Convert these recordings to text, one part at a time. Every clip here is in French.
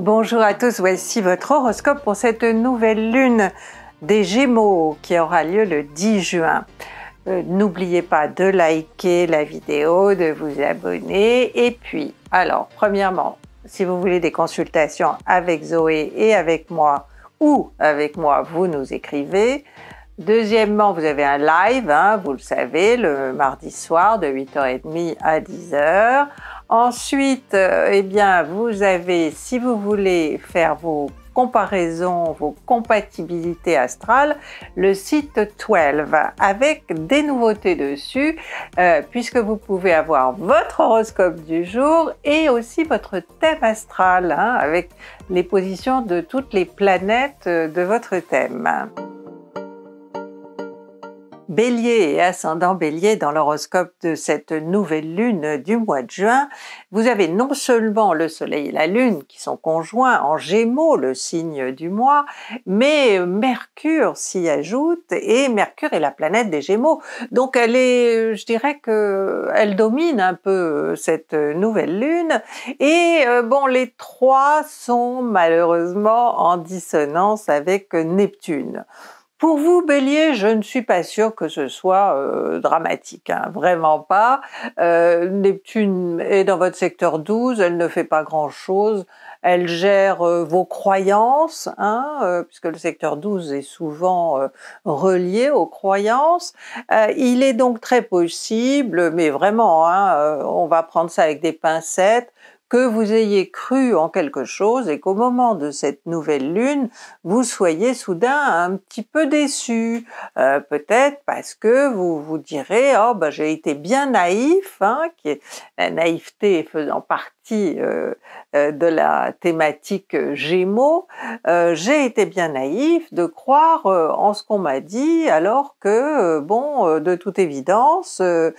Bonjour à tous, voici votre horoscope pour cette nouvelle lune des Gémeaux qui aura lieu le 10 juin. Euh, n'oubliez pas de liker la vidéo, de vous abonner et puis, alors, premièrement, si vous voulez des consultations avec Zoé et avec moi ou avec moi, vous nous écrivez. Deuxièmement, vous avez un live, hein, vous le savez, le mardi soir de 8h30 à 10h. Ensuite, euh, eh bien, vous avez, si vous voulez faire vos comparaisons, vos compatibilités astrales, le site 12 avec des nouveautés dessus, euh, puisque vous pouvez avoir votre horoscope du jour et aussi votre thème astral, hein, avec les positions de toutes les planètes euh, de votre thème bélier et ascendant bélier dans l'horoscope de cette nouvelle lune du mois de juin, vous avez non seulement le soleil et la lune qui sont conjoints en gémeaux, le signe du mois, mais Mercure s'y ajoute et Mercure est la planète des gémeaux. Donc elle est, je dirais que elle domine un peu cette nouvelle lune et euh, bon, les trois sont malheureusement en dissonance avec Neptune. Pour vous, Bélier, je ne suis pas sûre que ce soit euh, dramatique, hein, vraiment pas. Euh, Neptune est dans votre secteur 12, elle ne fait pas grand-chose, elle gère euh, vos croyances, hein, puisque le secteur 12 est souvent relié aux croyances. il est donc très possible, mais vraiment, hein, on va prendre ça avec des pincettes, que vous ayez cru en quelque chose et qu'au moment de cette nouvelle lune, vous soyez soudain un petit peu déçu, euh, peut-être parce que vous vous direz « oh ben j'ai été bien naïf hein, qui la naïveté faisant partie euh, euh, de la thématique euh, Gémeaux, j'ai été bien naïf de croire en ce qu'on m'a dit, alors que, bon, de toute évidence, ce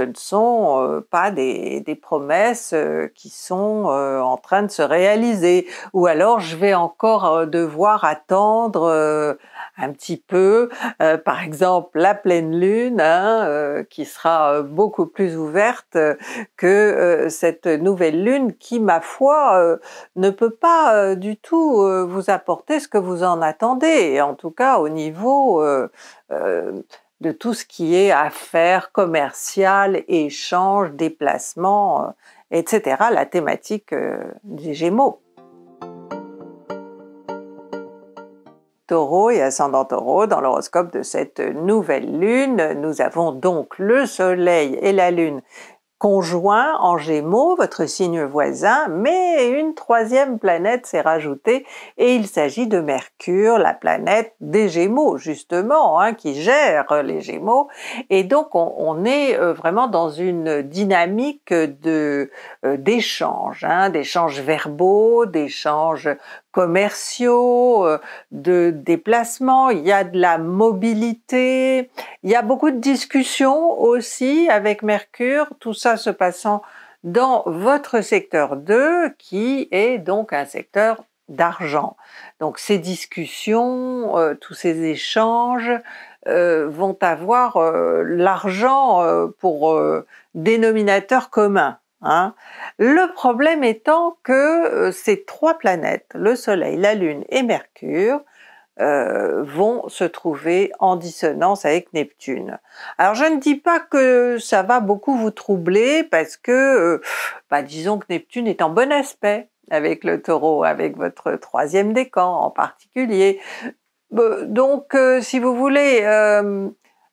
ne sont pas des, des, promesses qui sont en train de se réaliser. Ou alors, je vais encore devoir attendre un petit peu, euh, par exemple la pleine lune, hein, euh, qui sera euh, beaucoup plus ouverte que cette nouvelle lune qui, ma foi, ne peut pas du tout vous apporter ce que vous en attendez, et en tout cas au niveau de tout ce qui est affaires commerciales, échanges, déplacements, etc., la thématique des Gémeaux. taureau et ascendant taureau, dans l'horoscope de cette nouvelle lune, nous avons donc le soleil et la lune conjoints en Gémeaux, votre signe voisin, mais une troisième planète s'est rajoutée et il s'agit de Mercure, la planète des Gémeaux justement, hein, qui gère les Gémeaux. Et donc on, est euh, vraiment dans une dynamique euh, d'échanges, hein, d'échanges verbaux, d'échanges commerciaux, euh, de déplacements, il y a de la mobilité, il y a beaucoup de discussions aussi avec Mercure, tout ça se passant dans votre secteur 2 qui est donc un secteur d'argent. Donc ces discussions, euh, tous ces échanges euh, vont avoir l'argent pour dénominateur commun. Hein. Le problème étant que euh, ces trois planètes, le Soleil, la Lune et Mercure, euh, vont se trouver en dissonance avec Neptune. Alors je ne dis pas que ça va beaucoup vous troubler parce que, euh, bah, disons que Neptune est en bon aspect avec le taureau, avec votre troisième décan en particulier. Donc si vous voulez,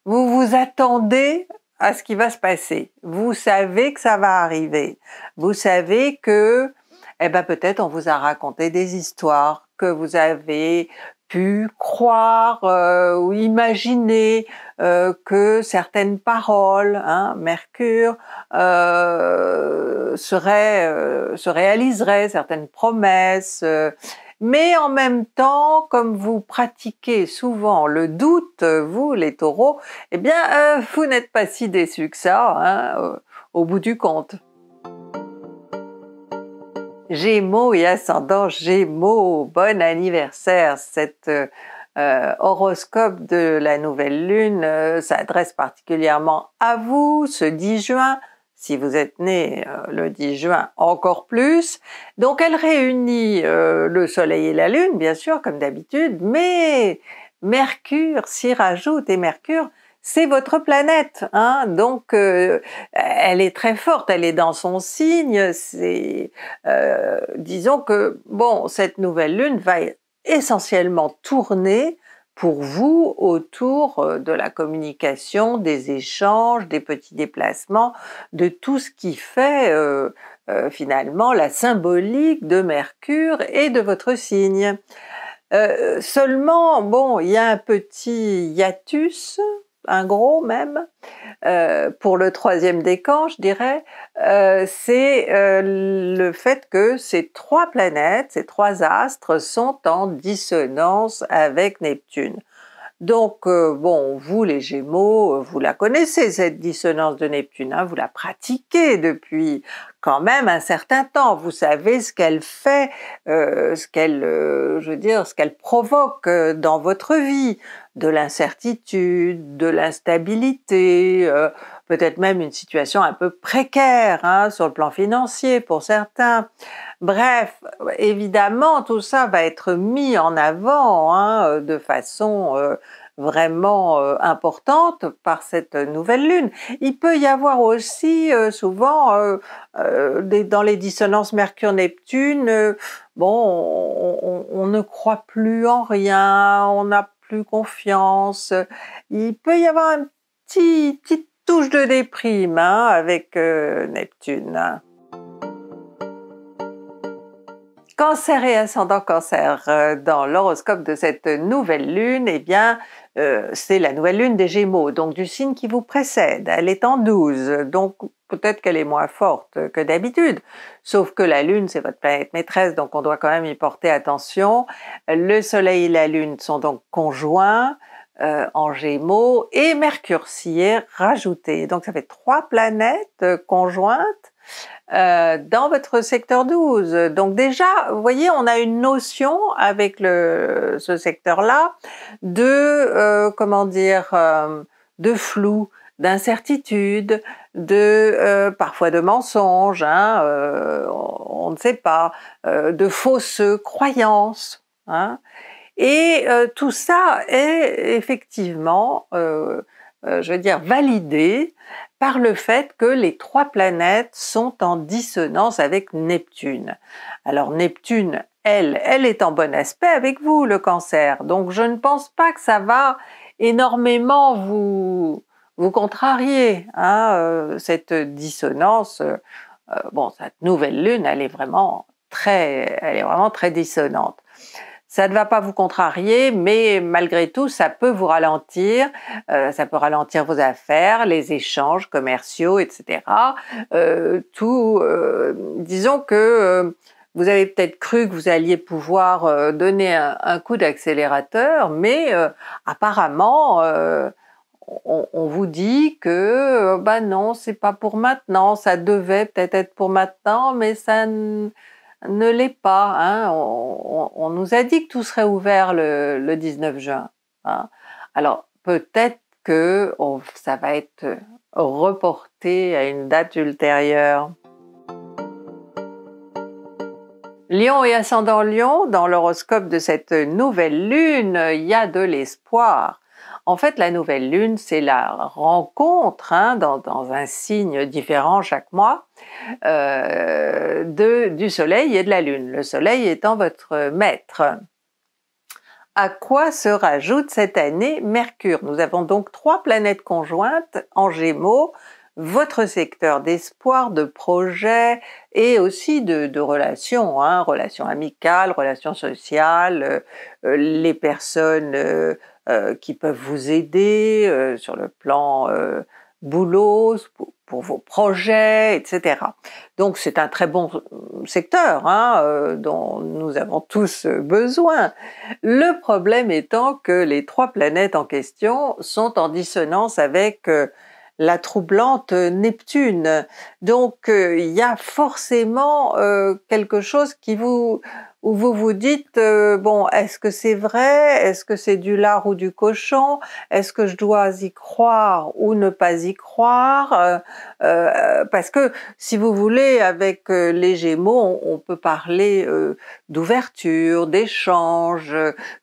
vous vous attendez à ce qui va se passer. Vous savez que ça va arriver. Vous savez que, eh ben, peut-être on vous a raconté des histoires, que vous avez pu croire euh, ou imaginer euh, que certaines paroles, hein, Mercure, euh, seraient, se réaliseraient, certaines promesses. mais en même temps, comme vous pratiquez souvent le doute, vous les taureaux, eh bien, vous n'êtes pas si déçus que ça, hein, au bout du compte. Gémeaux et ascendant Gémeaux, bon anniversaire. Cet euh, euh, horoscope de la nouvelle lune euh, s'adresse particulièrement à vous ce 10 juin. Si vous êtes né le 10 juin, encore plus. Donc elle réunit le Soleil et la Lune, bien sûr, comme d'habitude, mais Mercure s'y rajoute et Mercure c'est votre planète, hein. donc euh, elle est très forte, elle est dans son signe. C'est, euh, disons que bon, cette nouvelle lune va essentiellement tourner pour vous autour euh, de la communication, des échanges, des petits déplacements, de tout ce qui fait finalement la symbolique de Mercure et de votre signe. seulement, bon, il y a un petit hiatus un gros même, euh, pour le troisième décan, je dirais, euh, c'est euh, le fait que ces trois planètes, ces trois astres sont en dissonance avec Neptune. Donc, euh, bon, vous les Gémeaux, euh, vous la connaissez, cette dissonance de Neptune, hein, vous la pratiquez depuis quand même un certain temps, vous savez ce qu'elle fait, euh, ce qu'elle, je veux dire, ce qu'elle provoque dans votre vie, de l'incertitude, de l'instabilité, peut-être même une situation un peu précaire hein, sur le plan financier pour certains. Bref, évidemment, tout ça va être mis en avant hein, euh, de façon euh, vraiment euh, importante par cette nouvelle lune. Il peut y avoir aussi souvent dans les dissonances Mercure-Neptune, bon, on, ne croit plus en rien, on n'a plus confiance. Il peut y avoir un petit, touche de déprime hein, avec euh, Neptune. Cancer et ascendant cancer euh, dans l'horoscope de cette nouvelle lune, eh bien, euh, c'est la nouvelle lune des Gémeaux, donc du signe qui vous précède. Elle est en 12, donc peut-être qu'elle est moins forte que d'habitude, sauf que la Lune, c'est votre planète maîtresse, donc on doit quand même y porter attention. Le Soleil et la Lune sont donc conjoints, euh, en Gémeaux et Mercure s'y est rajouté. Donc ça fait trois planètes euh, conjointes euh, dans votre secteur 12. Donc déjà, vous voyez, on a une notion avec le, ce secteur-là de, comment dire, de flou, d'incertitude, de parfois de mensonges, hein, on, ne sait pas, de fausses croyances. Hein. Et euh, tout ça est effectivement, euh, euh, je veux dire, validé par le fait que les trois planètes sont en dissonance avec Neptune. Alors Neptune, elle, elle est en bon aspect avec vous, le cancer. Donc je ne pense pas que ça va énormément vous, vous contrarier, hein, cette dissonance. bon, cette nouvelle lune, elle est vraiment très, elle est vraiment très dissonante. Ça ne va pas vous contrarier, mais malgré tout, ça peut vous ralentir. Euh, ça peut ralentir vos affaires, les échanges commerciaux, etc. Euh, tout, euh, disons que vous avez peut-être cru que vous alliez pouvoir donner un, coup d'accélérateur, mais apparemment, on, vous dit que bah non, c'est pas pour maintenant. Ça devait peut-être être pour maintenant, mais ça ne l'est pas. Hein. On, nous a dit que tout serait ouvert le, 19 juin. Hein. Alors peut-être que oh, ça va être reporté à une date ultérieure. Lion et ascendant Lion, dans l'horoscope de cette nouvelle lune, il y a de l'espoir. En fait, la nouvelle lune, c'est la rencontre, hein, dans, un signe différent chaque mois, euh, du soleil et de la lune, le soleil étant votre maître. À quoi se rajoute cette année Mercure Nous avons donc trois planètes conjointes en gémeaux, votre secteur d'espoir, de projet et aussi de, relations, hein, relations amicales, relations sociales, euh, euh, les personnes euh, qui peuvent vous aider sur le plan boulot, pour, vos projets, etc. Donc c'est un très bon secteur hein, dont nous avons tous besoin. Le problème étant que les trois planètes en question sont en dissonance avec la troublante Neptune. Donc euh, il y a forcément euh, quelque chose qui vous où vous vous dites euh, bon est-ce que c'est vrai Est-ce que c'est du lard ou du cochon Est-ce que je dois y croire ou ne pas y croire Parce que si vous voulez avec les Gémeaux on, peut parler d'ouverture, d'échange,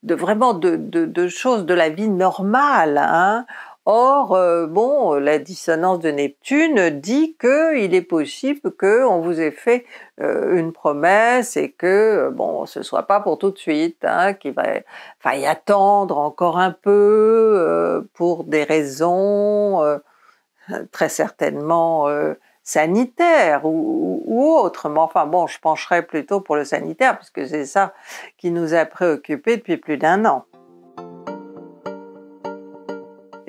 de vraiment de, de, choses de la vie normale. Hein. Or, euh, bon, la dissonance de Neptune dit qu'il est possible qu'on vous ait fait euh, une promesse et que, euh, bon, ce soit pas pour tout de suite, hein, qu'il va faille attendre encore un peu pour des raisons très certainement sanitaires ou, ou, autres. Mais enfin, bon, je pencherai plutôt pour le sanitaire parce que c'est ça qui nous a préoccupés depuis plus d'un an.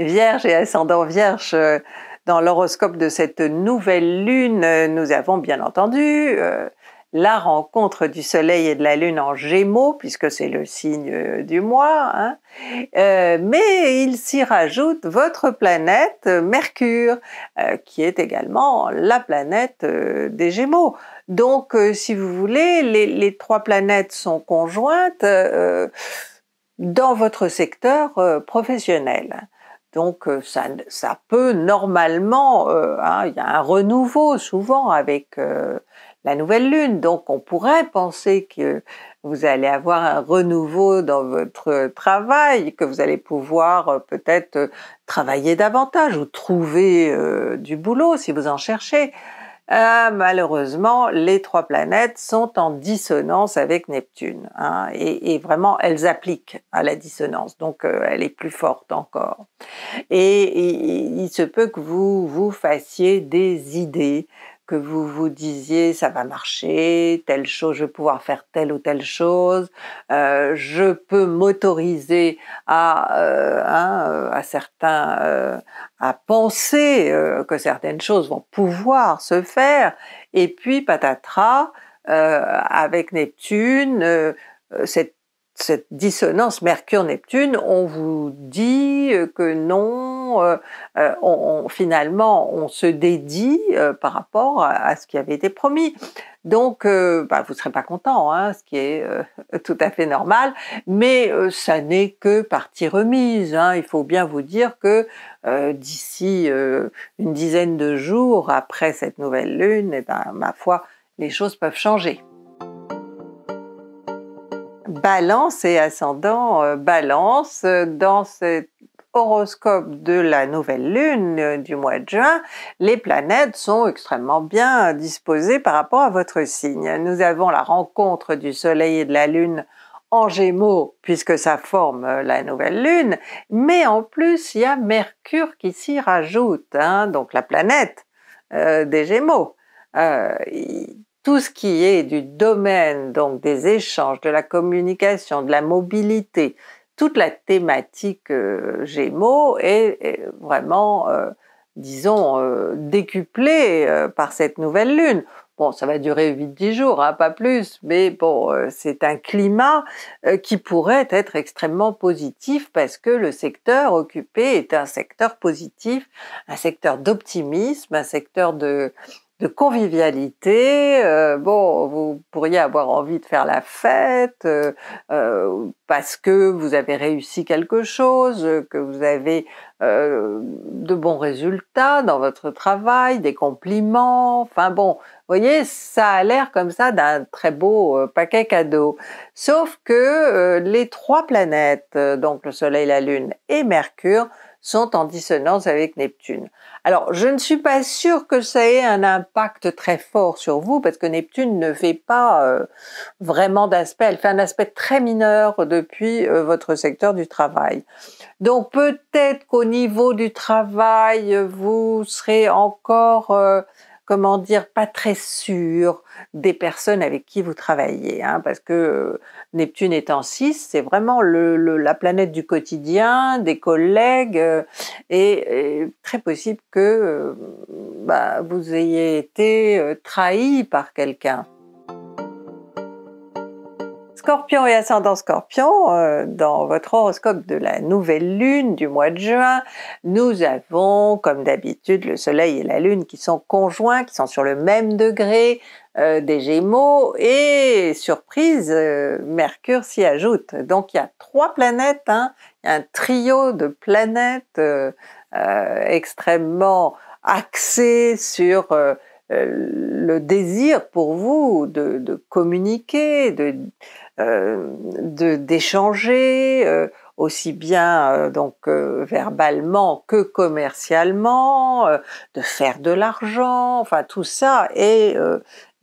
Vierge et ascendant Vierge, euh, dans l'horoscope de cette nouvelle lune, euh, nous avons bien entendu euh, la rencontre du Soleil et de la Lune en Gémeaux, puisque c'est le signe du mois, hein. mais il s'y rajoute votre planète Mercure, qui est également la planète des Gémeaux. Donc, si vous voulez, les, trois planètes sont conjointes dans votre secteur professionnel. Donc euh, ça, ça peut normalement, euh, hein, il y a un renouveau souvent avec euh, la nouvelle lune, donc on pourrait penser que vous allez avoir un renouveau dans votre travail, que vous allez pouvoir peut-être travailler davantage ou trouver du boulot si vous en cherchez. Euh, malheureusement, les trois planètes sont en dissonance avec Neptune. Hein, et, vraiment, elles appliquent à la dissonance. Donc, euh, elle est plus forte encore. et, il se peut que vous vous fassiez des idées que vous vous disiez ça va marcher, telle chose, je vais pouvoir faire telle ou telle chose, euh, je peux m'autoriser à, euh, hein, euh, à certains, à penser que certaines choses vont pouvoir se faire, et puis patatras, avec Neptune, cette cette dissonance Mercure-Neptune, on vous dit euh, que non, euh, euh, finalement, on se dédie par rapport à, ce qui avait été promis. Donc, bah, vous ne serez pas content, hein, ce qui est tout à fait normal, mais ça n'est que partie remise. Hein. Il faut bien vous dire que d'ici une dizaine de jours après cette nouvelle lune, eh ben, ma foi, les choses peuvent changer balance et ascendant euh, balance euh, dans cet horoscope de la nouvelle lune euh, du mois de juin, les planètes sont extrêmement bien disposées par rapport à votre signe. Nous avons la rencontre du soleil et de la lune en Gémeaux puisque ça forme la nouvelle lune, mais en plus il y a Mercure qui s'y rajoute, hein, donc la planète des Gémeaux tout ce qui est du domaine donc des échanges, de la communication, de la mobilité, toute la thématique euh, Gémeaux est, vraiment, euh, disons, euh, décuplée par cette nouvelle lune. Bon, ça va durer 8-10 jours, hein, pas plus, mais bon, c'est un climat qui pourrait être extrêmement positif parce que le secteur occupé est un secteur positif, un secteur d'optimisme, un secteur de, de convivialité. Euh, bon, vous pourriez avoir envie de faire la fête euh, euh, parce que vous avez réussi quelque chose, que vous avez de bons résultats dans votre travail, des compliments. Enfin bon, vous voyez, ça a l'air comme ça d'un très beau paquet cadeau. Sauf que les trois planètes, donc le Soleil, la Lune et Mercure, sont en dissonance avec Neptune. Alors, je ne suis pas sûre que ça ait un impact très fort sur vous, parce que Neptune ne fait pas euh, vraiment d'aspect, elle fait un aspect très mineur depuis euh, votre secteur du travail. Donc, peut-être qu'au niveau du travail, vous serez encore... Euh, comment dire, pas très sûr des personnes avec qui vous travaillez, hein, parce que euh, Neptune est en 6, c'est vraiment la planète du quotidien, des collègues, euh, et, très possible que euh, bah, vous ayez été trahi par quelqu'un scorpion et ascendant scorpion, euh, dans votre horoscope de la nouvelle lune du mois de juin, nous avons, comme d'habitude, le soleil et la lune qui sont conjoints, qui sont sur le même degré euh, des gémeaux, et surprise, euh, Mercure s'y ajoute. Donc il y a trois planètes, hein. un trio de planètes extrêmement axées sur euh, le désir pour vous de, communiquer, de euh, d'échanger, euh, aussi bien donc verbalement que commercialement, de faire de l'argent, enfin tout ça est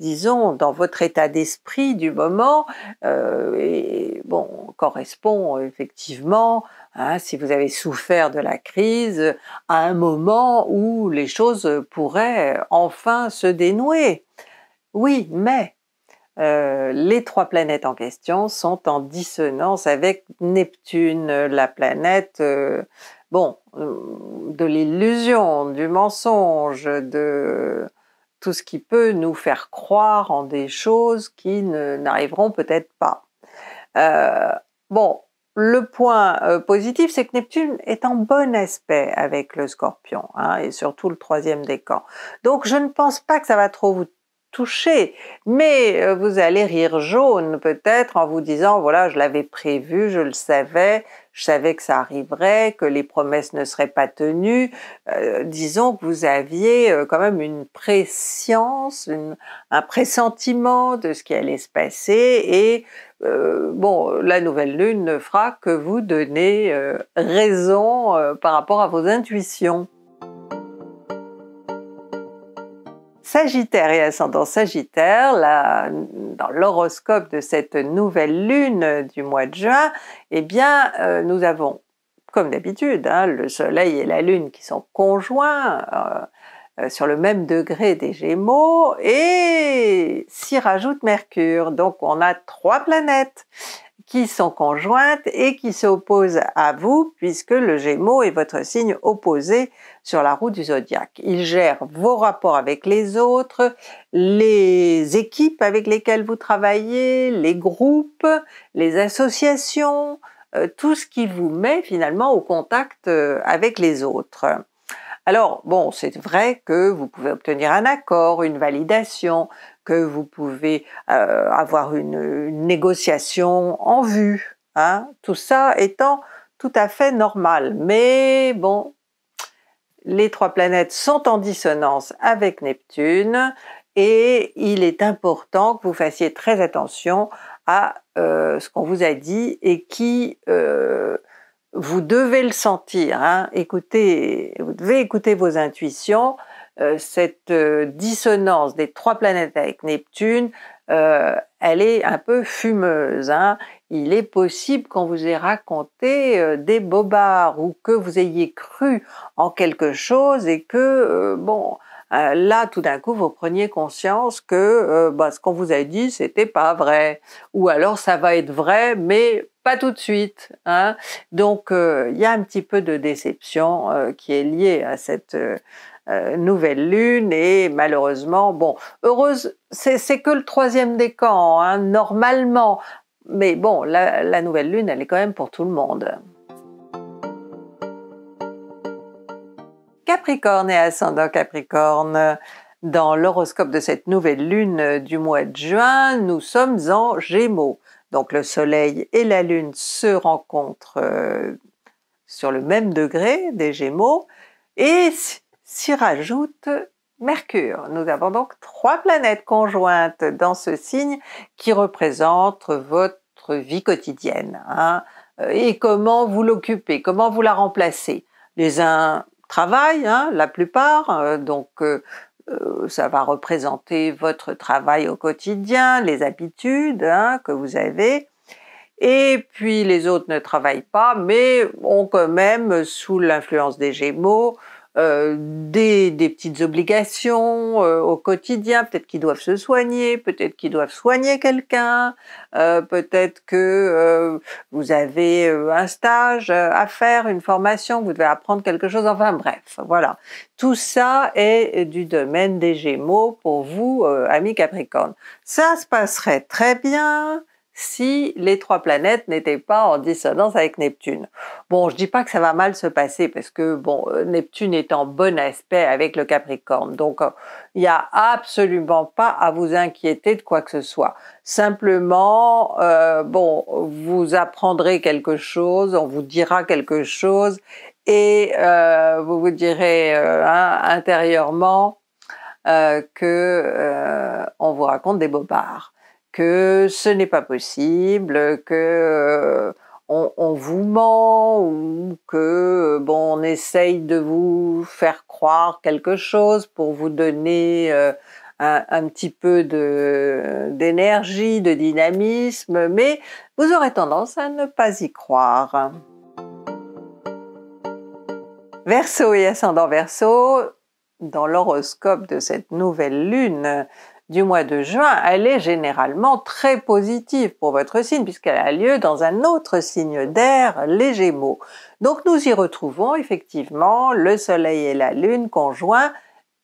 disons, dans votre état d'esprit du moment, et, bon, correspond effectivement Hein, si vous avez souffert de la crise, à un moment où les choses pourraient enfin se dénouer. Oui, mais euh, les trois planètes en question sont en dissonance avec Neptune, la planète, euh, bon, euh, de l'illusion, du mensonge, de tout ce qui peut nous faire croire en des choses qui n'arriveront peut-être pas. bon, le point euh, positif, c'est que Neptune est en bon aspect avec le scorpion, hein, et surtout le troisième décan. Donc je ne pense pas que ça va trop vous toucher, mais euh, vous allez rire jaune peut-être en vous disant voilà, je l'avais prévu, je le savais, je savais que ça arriverait, que les promesses ne seraient pas tenues. Euh, disons que vous aviez quand même une préscience, un pressentiment de ce qui allait se passer et euh, bon, la nouvelle lune ne fera que vous donner euh, raison euh, par rapport à vos intuitions. Sagittaire et ascendant Sagittaire, dans l'horoscope de cette nouvelle lune du mois de juin, eh bien, nous avons, comme d'habitude, hein, le Soleil et la Lune qui sont conjoints euh, sur le même degré des Gémeaux et s'y rajoute Mercure. Donc on a trois planètes qui sont conjointes et qui s'opposent à vous puisque le Gémeaux est votre signe opposé sur la roue du zodiaque. Il gère vos rapports avec les autres, les équipes avec lesquelles vous travaillez, les groupes, les associations, euh, tout ce qui vous met finalement au contact euh, avec les autres. Alors, bon, c'est vrai que vous pouvez obtenir un accord, une validation, que vous pouvez euh, avoir une, négociation en vue, hein, tout ça étant tout à fait normal. Mais bon, les trois planètes sont en dissonance avec Neptune et il est important que vous fassiez très attention à euh, ce qu'on vous a dit et qui euh, vous devez le sentir. Hein. Écoutez, vous devez écouter vos intuitions. Euh, cette euh, dissonance des trois planètes avec Neptune, euh, elle est un peu fumeuse. Hein. Il est possible qu'on vous ait raconté des bobards ou que vous ayez cru en quelque chose et que, bon, là, tout d'un coup, vous preniez conscience que bah, ce qu'on vous a dit, c'était pas vrai. Ou alors, ça va être vrai, mais pas tout de suite. Hein. Donc euh, il y a un petit peu de déception euh, qui est liée à cette euh, nouvelle lune et malheureusement, bon, heureuse, c'est que le troisième décan, hein, normalement. Mais bon, la, la nouvelle lune, elle est quand même pour tout le monde. Capricorne et ascendant Capricorne. Dans l'horoscope de cette nouvelle lune du mois de juin, nous sommes en Gémeaux. Donc le Soleil et la Lune se rencontrent euh, sur le même degré des Gémeaux et s'y rajoute Mercure. Nous avons donc trois planètes conjointes dans ce signe qui représentent votre vie quotidienne hein. et comment vous l'occupez, comment vous la remplacez. Les uns travaillent, hein, la plupart, euh, donc euh, euh, ça va représenter votre travail au quotidien, les habitudes hein, que vous avez. Et puis les autres ne travaillent pas, mais ont quand même, sous l'influence des Gémeaux, euh, des, petites obligations euh, au quotidien, peut-être qu'ils doivent se soigner, peut-être qu'ils doivent soigner quelqu'un, euh, peut-être que vous avez un stage à faire, une formation, vous devez apprendre quelque chose, enfin bref, voilà. Tout ça est du domaine des Gémeaux pour vous, amis Capricorne. Ça se passerait très bien si les trois planètes n'étaient pas en dissonance avec Neptune. Bon, je dis pas que ça va mal se passer parce que bon, euh, Neptune est en bon aspect avec le Capricorne. Donc euh, il n'y a absolument pas à vous inquiéter de quoi que ce soit. Simplement euh, bon, vous apprendrez quelque chose, on vous dira quelque chose et vous vous direz hein, intérieurement que on vous raconte des bobards que ce n'est pas possible, que euh, on, vous ment ou que euh, bon on essaye de vous faire croire quelque chose pour vous donner euh, un, petit peu de d'énergie, de, de dynamisme, mais vous aurez tendance à ne pas y croire. Verseau et ascendant Verseau, dans l'horoscope de cette nouvelle lune, du mois de juin, elle est généralement très positive pour votre signe puisqu'elle a lieu dans un autre signe d'air, les Gémeaux. Donc nous y retrouvons effectivement le Soleil et la Lune conjoints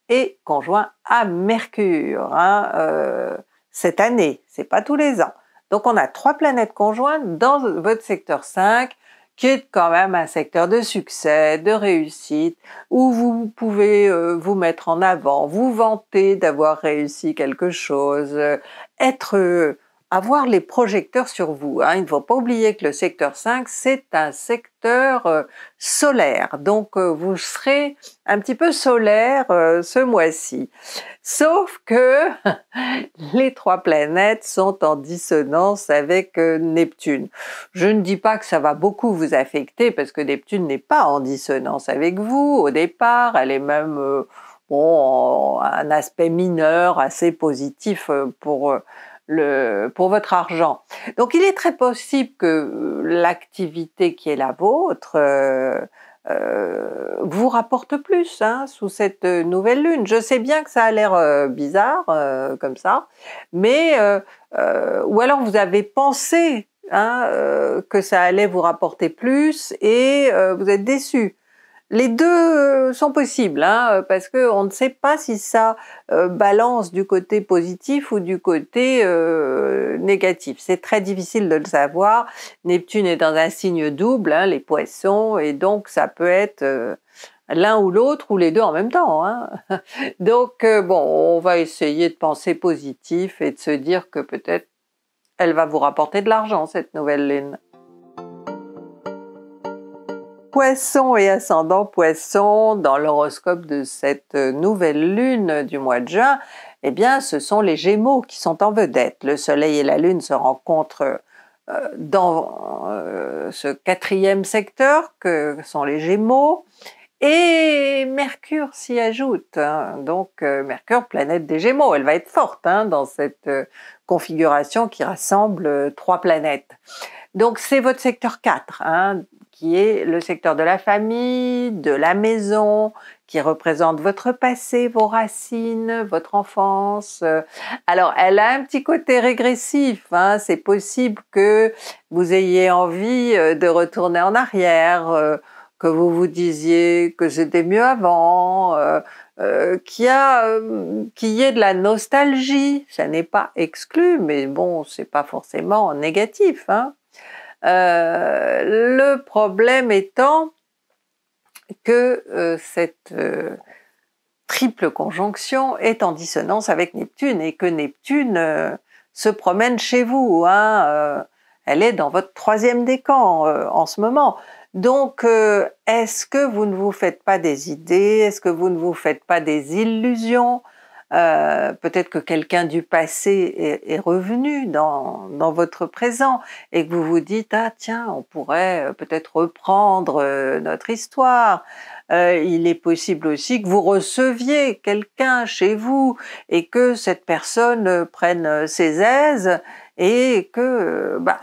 et conjoints à Mercure hein, euh, cette année, c'est pas tous les ans. Donc on a trois planètes conjointes dans votre secteur 5 qui est quand même un secteur de succès, de réussite, où vous pouvez euh, vous mettre en avant, vous vanter d'avoir réussi quelque chose, euh, être euh, avoir les projecteurs sur vous. Hein. Il ne faut pas oublier que le secteur 5, c'est un secteur euh, solaire. Donc, euh, vous serez un petit peu solaire euh, ce mois-ci. Sauf que les trois planètes sont en dissonance avec Neptune. Je ne dis pas que ça va beaucoup vous affecter parce que Neptune n'est pas en dissonance avec vous au départ. Elle est même, bon, un aspect mineur assez positif pour pour votre argent. Donc il est très possible que euh, l'activité qui est la vôtre euh, euh, vous rapporte plus hein, sous cette nouvelle lune. Je sais bien que ça a l'air bizarre comme ça, mais ou alors vous avez pensé hein, que ça allait vous rapporter plus et vous êtes déçu. Les deux euh, sont possibles, hein, euh, parce qu'on ne sait pas si ça euh, balance du côté positif ou du côté négatif. C'est très difficile de le savoir. Neptune est dans un signe double, hein, les poissons, et donc ça peut être l'un ou l'autre ou les deux en même temps. Hein. donc, bon, on va essayer de penser positif et de se dire que peut-être elle va vous rapporter de l'argent, cette nouvelle lune. Poisson et ascendant Poisson dans l'horoscope de cette euh, nouvelle lune du mois de juin, eh bien ce sont les gémeaux qui sont en vedette. Le soleil et la lune se rencontrent euh, dans euh, ce quatrième secteur que sont les gémeaux et Mercure s'y ajoute. Hein. Donc Mercure, planète des Gémeaux, elle va être forte hein, dans cette configuration qui rassemble trois planètes. Donc c'est votre secteur 4, hein, qui est le secteur de la famille, de la maison, qui représente votre passé, vos racines, votre enfance. Alors, elle a un petit côté régressif. Hein. C'est possible que vous ayez envie euh, de retourner en arrière, euh, que vous vous disiez que c'était mieux avant, euh, qu'il y, ait de la nostalgie. Ça n'est pas exclu, mais bon, c'est pas forcément négatif. Hein. Euh, le problème étant que euh, cette euh, triple conjonction est en dissonance avec Neptune et que Neptune se promène chez vous. Hein, elle est dans votre troisième décan en ce moment. Donc, est-ce que vous ne vous faites pas des idées Est-ce que vous ne vous faites pas des illusions euh, peut-être que quelqu'un du passé est, revenu dans, votre présent et que vous vous dites ah tiens on pourrait euh, peut-être reprendre euh, notre histoire. il est possible aussi que vous receviez quelqu'un chez vous et que cette personne prenne ses aises et que bah,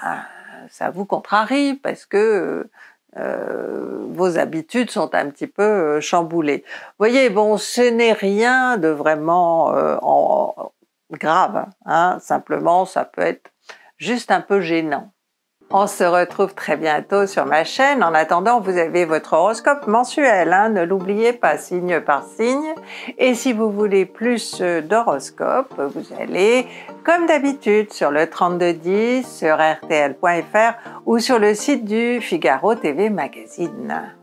ça vous contrarie parce que euh, vos habitudes sont un petit peu euh, chamboulées. Vous voyez, bon, ce n'est rien de vraiment euh, grave, hein, simplement ça peut être juste un peu gênant. On se retrouve très bientôt sur ma chaîne. En attendant, vous avez votre horoscope mensuel, hein. ne l'oubliez pas, signe par signe. Et si vous voulez plus euh, d'horoscope, vous allez, comme d'habitude, sur le 3210, sur rtl.fr ou sur le site du Figaro TV Magazine.